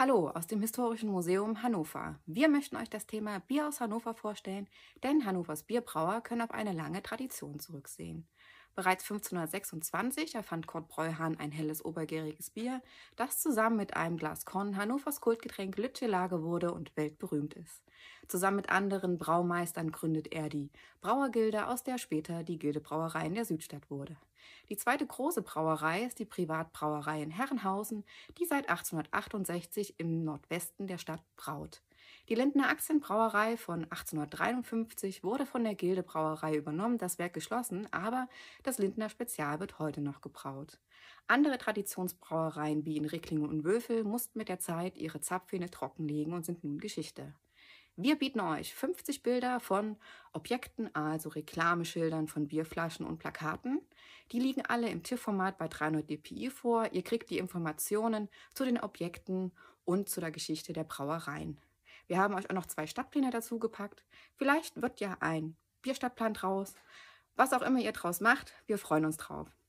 Hallo aus dem Historischen Museum Hannover. Wir möchten euch das Thema Bier aus Hannover vorstellen, denn Hannovers Bierbrauer können auf eine lange Tradition zurücksehen. Bereits 1526 erfand Kurt Breuhan ein helles obergäriges Bier, das zusammen mit einem Glas Korn Hannovers Kultgetränk Lütschelage wurde und weltberühmt ist. Zusammen mit anderen Braumeistern gründet er die Brauergilde, aus der später die Gildebrauerei in der Südstadt wurde. Die zweite große Brauerei ist die Privatbrauerei in Herrenhausen, die seit 1868 im Nordwesten der Stadt braut. Die Lindner Aktienbrauerei von 1853 wurde von der Gildebrauerei übernommen, das Werk geschlossen, aber das Lindner Spezial wird heute noch gebraut. Andere Traditionsbrauereien wie in Ricklingen und Wöfel mussten mit der Zeit ihre Zapfhähne trockenlegen und sind nun Geschichte. Wir bieten euch 50 Bilder von Objekten, also Reklameschildern von Bierflaschen und Plakaten. Die liegen alle im TIFF-Format bei 300 dpi vor. Ihr kriegt die Informationen zu den Objekten und zu der Geschichte der Brauereien. Wir haben euch auch noch zwei Stadtpläne dazu gepackt. Vielleicht wird ja ein Bierstadtplan draus. Was auch immer ihr draus macht, wir freuen uns drauf.